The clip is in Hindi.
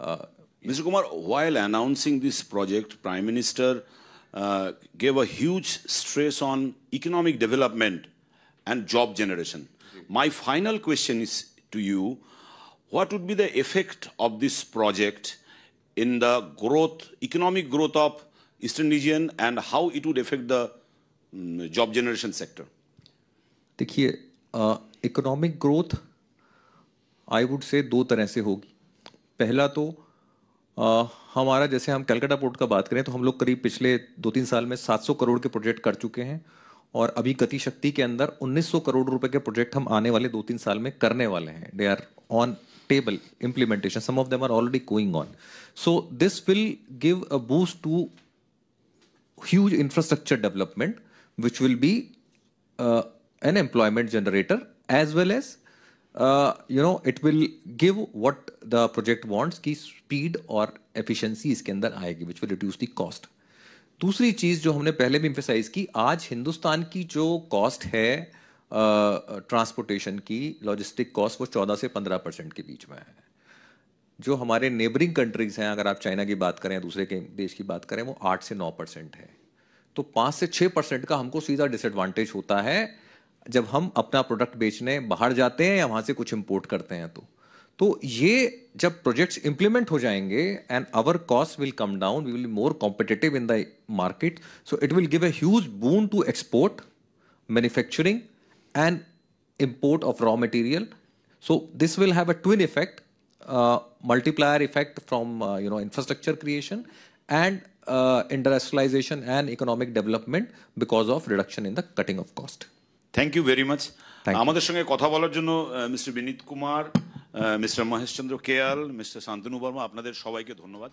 Uh, Mr. Kumar, while announcing this project, Prime Minister uh, gave a huge stress on economic development and job generation. My final question is to you, what would be the effect of this project in the growth, economic growth of Eastern region and how it would affect the um, job generation sector? Uh, economic growth, I would say, से दो तरह से होगी पहला तो आ, हमारा जैसे हम कलकत्ता पोर्ट का बात करें तो हम लोग करीब पिछले दो तीन साल में 700 करोड़ के प्रोजेक्ट कर चुके हैं और अभी गति शक्ति के अंदर 1900 करोड़ रुपए के प्रोजेक्ट हम आने वाले दो तीन साल में करने वाले हैं they are on table implementation some of them are already going on so this will give a boost to huge infrastructure development which will be an employment generator as well as you know it will give what the project wants की स्पीड और एफिशिएंसी इसके अंदर आएगी which will reduce the cost दूसरी चीज़ जो हमने पहले भी इम्फेसाइज की आज हिंदुस्तान की जो कॉस्ट है ट्रांसपोर्टेशन uh, की लॉजिस्टिक कॉस्ट वो चौदह से पंद्रह परसेंट के बीच में है जो हमारे नेबरिंग कंट्रीज हैं अगर आप चाइना की बात करें दूसरे के देश की बात करें वो आठ से नौ परसेंट है तो पाँच से छः परसेंट का हमको सीधा डिसएडवांटेज होता है जब हम अपना प्रोडक्ट बेचने बाहर जाते हैं या वहाँ से कुछ इंपोर्ट करते हैं तो तो ये जब प्रोजेक्ट्स इंप्लीमेंट हो जाएंगे and our cost will come down we will more competitive in the market so it will give us boon to export manufacturing and import of raw material so this will have a twin effect multiplier effect from you know infrastructure creation and industrialisation and economic development because of reduction in the cutting of cost thank you very much আমাদের সঙ্গে কথা বলার জন্য Mister Vineet Kumar mister Maheshchandra Keyal Mister Shantanu Barma আপনাদের সবাইকে ধন্যবাদ